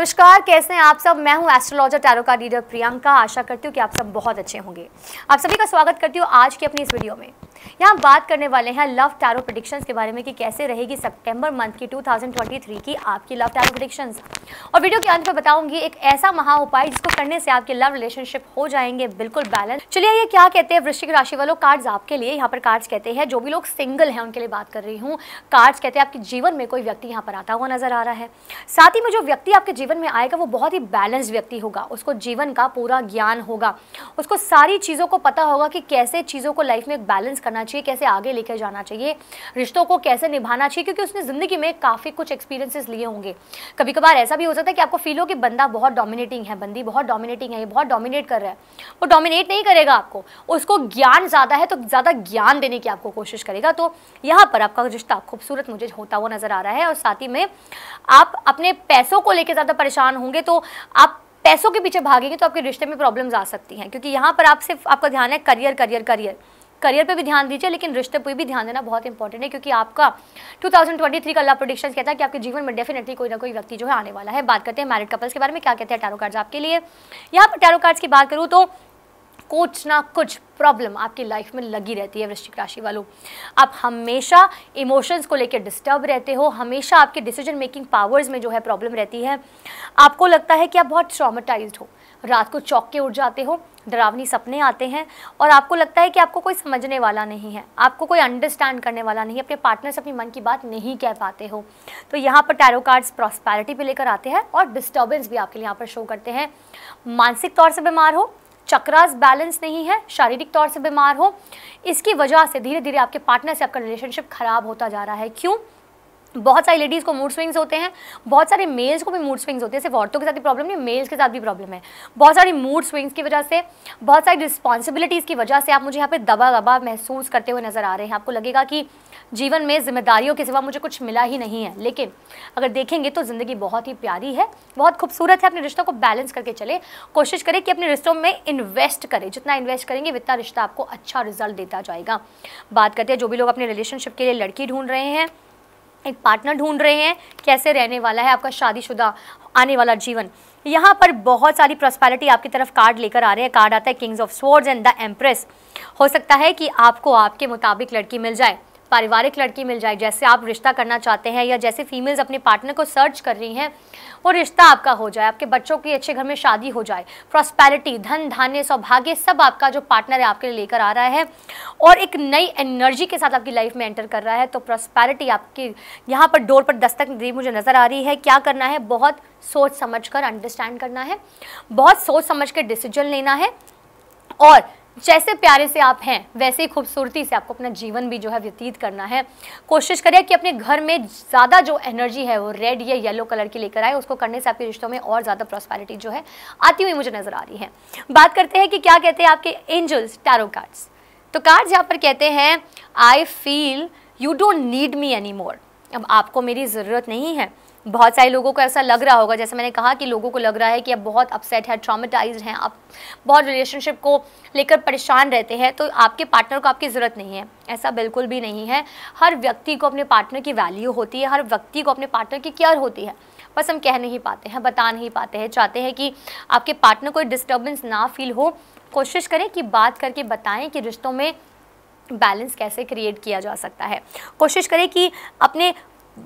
नमस्कार कैसे हैं आप सब मैं हूं एस्ट्रोलॉजर टैरो का लीडर प्रियंका आशा करती हूं कि आप सब बहुत अच्छे होंगे आप सभी का स्वागत करती हूं आज की अपनी इस वीडियो में यहां बात करने वाले हैं लव टैरो प्रिडिक्शंस के बारे में कि कैसे रहेगी सितंबर मंथ की 2023 की आपकी लव टैरो प्रिडिक्शंस और वीडियो के अंत में बताऊंगी एक ऐसा महा उपाय जिसको करने से आपके लव रिलेशनशिप हो जाएंगे बिल्कुल बैलेंस चलिए ये क्या कहते हैं वृश्चिक राशि वालों कार्ड्स आपके लिए यहाँ पर कार्ड्स कहते हैं जो भी लोग सिंगल हैं उनके लिए बात कर रही हूँ कार्ड्स कहते हैं आपके जीवन में कोई व्यक्ति यहाँ पर आता हुआ नजर आ रहा है साथ ही में जो व्यक्ति आपके जीवन जीवन में आएगा वो बहुत ही बैलेंस्ड व्यक्ति होगा उसको जीवन का पूरा ज्ञान होगा उसको सारी चीज़ों को पता होगा कि कैसे चीज़ों को लाइफ में बैलेंस करना चाहिए कैसे आगे लेकर जाना चाहिए रिश्तों को कैसे निभाना चाहिए क्योंकि उसने ज़िंदगी में काफ़ी कुछ एक्सपीरियंसेस लिए होंगे कभी कभार ऐसा भी हो सकता है कि आपको फील हो कि बंदा बहुत डोमिनेटिंग है बंदी बहुत डोमिनेटिंग है ये बहुत डोमिनेट कर रहा है वो डोमिनेट नहीं करेगा आपको उसको ज्ञान ज़्यादा है तो ज़्यादा ज्ञान देने की आपको कोशिश करेगा तो यहाँ पर आपका रिश्ता खूबसूरत मुझे होता हुआ नज़र आ रहा है और साथ ही में आप अपने पैसों को लेकर ज़्यादा परेशान होंगे तो आप पैसों के पीछे भागेंगे तो आपके रिश्ते में प्रॉब्लम्स आ सकती हैं क्योंकि यहाँ पर आप सिर्फ आपका ध्यान है करियर करियर करियर करियर पे भी ध्यान दीजिए लेकिन रिश्ते पे भी ध्यान देना बहुत इंपॉर्टेंट है क्योंकि आपका 2023 का लव प्रोडिक्शन कहता है कि आपके जीवन में डेफिनेटली कोई ना कोई व्यक्ति जो है आने वाला है बात करते हैं मैरिड कपल्स के बारे में क्या कहते हैं टैरो कार्ड्स आपके लिए यहाँ पर टैरो कार्ड्स की बात करूँ तो कुछ ना कुछ प्रॉब्लम आपकी लाइफ में लगी रहती है वृश्चिक राशि वालों आप हमेशा इमोशंस को लेकर डिस्टर्ब रहते हो हमेशा आपके डिसीजन मेकिंग पावर्स में जो है प्रॉब्लम रहती है आपको लगता है कि आप बहुत ट्रामेटाइज हो रात को चौक के उठ जाते हो डरावनी सपने आते हैं और आपको लगता है कि आपको कोई समझने वाला नहीं है आपको कोई अंडरस्टैंड करने वाला नहीं है अपने पार्टनर से अपनी मन की बात नहीं कह पाते हो तो यहाँ पर टैरो कार्ड्स प्रॉस्पैरिटी भी लेकर आते हैं और डिस्टर्बेंस भी आपके लिए यहाँ पर शो करते हैं मानसिक तौर से बीमार हो चक्रास बैलेंस नहीं है शारीरिक तौर से बीमार हो इसकी वजह से धीरे धीरे आपके पार्टनर से आपका रिलेशनशिप खराब होता जा रहा है क्यों बहुत सारी लेडीज़ को मूड स्विंग्स होते हैं बहुत सारे मेल्स को भी मूड स्विंग्स होते हैं सिर्फ औरतों के साथ ही प्रॉब्लम नहीं मेल्स के साथ भी प्रॉब्लम है बहुत सारी मूड स्विंग्स की वजह से बहुत सारी रिस्पॉन्सिबिलिटीज़ की वजह से आप मुझे यहाँ पे दबा दबा महसूस करते हुए नज़र आ रहे हैं आपको लगेगा कि जीवन में जिम्मेदारियों के सिवा मुझे कुछ मिला ही नहीं है लेकिन अगर देखेंगे तो ज़िंदगी बहुत ही प्यारी है बहुत खूबसूरत है अपने रिश्तों को बैलेंस करके चले कोशिश करें कि अपने रिश्तों में इन्वेस्ट करें जितना इन्वेस्ट करेंगे उतना रिश्ता आपको अच्छा रिजल्ट देता जाएगा बात करते हैं जो भी लोग अपने रिलेशनशिप के लिए लड़की ढूंढ रहे हैं एक पार्टनर ढूंढ रहे हैं कैसे रहने वाला है आपका शादीशुदा आने वाला जीवन यहाँ पर बहुत सारी प्रॉस्पैरिटी आपकी तरफ कार्ड लेकर आ रहे हैं कार्ड आता है kings of swords and the empress हो सकता है कि आपको आपके मुताबिक लड़की मिल जाए पारिवारिक लड़की मिल जाए जैसे आप रिश्ता करना चाहते हैं या जैसे फीमेल्स अपने पार्टनर को सर्च कर रही हैं वो रिश्ता आपका हो जाए आपके बच्चों की अच्छे घर में शादी हो जाए प्रॉस्पैरिटी धन धान्य सौभाग्य सब आपका जो पार्टनर है आपके लिए लेकर आ रहा है और एक नई एनर्जी के साथ आपकी लाइफ में एंटर कर रहा है तो प्रॉस्पैरिटी आपकी यहाँ पर डोर पर दस्तक दी मुझे नज़र आ रही है क्या करना है बहुत सोच समझ कर अंडरस्टैंड करना है बहुत सोच समझ कर डिसीजन लेना है और जैसे प्यारे से आप हैं वैसे ही खूबसूरती से आपको अपना जीवन भी जो है व्यतीत करना है कोशिश करें कि अपने घर में ज़्यादा जो एनर्जी है वो रेड या येलो कलर की लेकर आए उसको करने से आपके रिश्तों में और ज़्यादा प्रॉस्पैरिटी जो है आती हुई मुझे नज़र आ रही है बात करते हैं कि क्या कहते हैं आपके एंजल्स टैरो कार्ड्स तो कार्ड्स यहाँ पर कहते हैं I feel you don't need me anymore अब आपको मेरी ज़रूरत नहीं है बहुत सारे लोगों को ऐसा लग रहा होगा जैसे मैंने कहा कि लोगों को लग रहा है कि अब बहुत अपसेट है ट्रामेटाइज हैं आप बहुत रिलेशनशिप को लेकर परेशान रहते हैं तो आपके पार्टनर को आपकी ज़रूरत नहीं है ऐसा बिल्कुल भी नहीं है हर व्यक्ति को अपने पार्टनर की वैल्यू होती है हर व्यक्ति को अपने पार्टनर की केयर होती है बस हम कह नहीं पाते हैं बता नहीं पाते हैं चाहते हैं कि आपके पार्टनर को डिस्टर्बेंस ना फील हो कोशिश करें कि बात करके बताएं कि रिश्तों में बैलेंस कैसे क्रिएट किया जा सकता है कोशिश करें कि अपने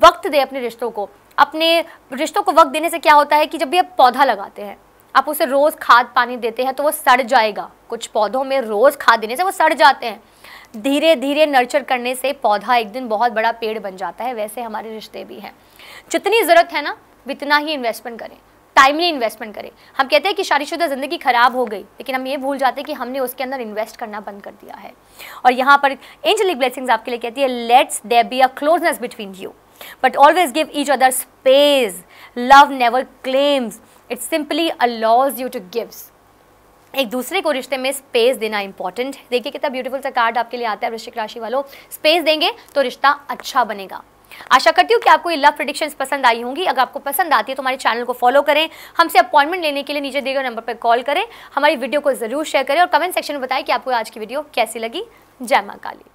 वक्त दें अपने रिश्तों को अपने रिश्तों को वक्त देने से क्या होता है कि जब भी आप पौधा लगाते हैं आप उसे रोज़ खाद पानी देते हैं तो वो सड़ जाएगा कुछ पौधों में रोज़ खाद देने से वो सड़ जाते हैं धीरे धीरे नर्चर करने से पौधा एक दिन बहुत बड़ा पेड़ बन जाता है वैसे हमारे रिश्ते भी हैं जितनी ज़रूरत है ना उतना ही इन्वेस्टमेंट करें टाइमली इन्वेस्टमेंट करें हम कहते हैं कि शादीशुदा ज़िंदगी ख़राब हो गई लेकिन हम ये भूल जाते हैं कि हमने उसके अंदर इन्वेस्ट करना बंद कर दिया है और यहाँ पर एंजलिक ब्लेसिंग्स आपके लिए कहती है let's there be a closeness between you but always give each other space love never claims it simply allows you to gives एक दूसरे को रिश्ते में स्पेस देना इंपॉर्टेंट देखिए कितना ब्यूटीफुल सा कार्ड आपके लिए आता है वृश्चिक राशि वालों स्पेस देंगे तो रिश्ता अच्छा बनेगा आशा करती हूँ कि आपको ये लव प्रडिक्शन पसंद आई होंगी अगर आपको पसंद आती है तो हमारे चैनल को फॉलो करें हमसे अपॉइंटमेंट लेने के लिए नीचे दिए गए नंबर पर कॉल करें हमारी वीडियो को ज़रूर शेयर करें और कमेंट सेक्शन में बताएं कि आपको आज की वीडियो कैसी लगी जय माँ काली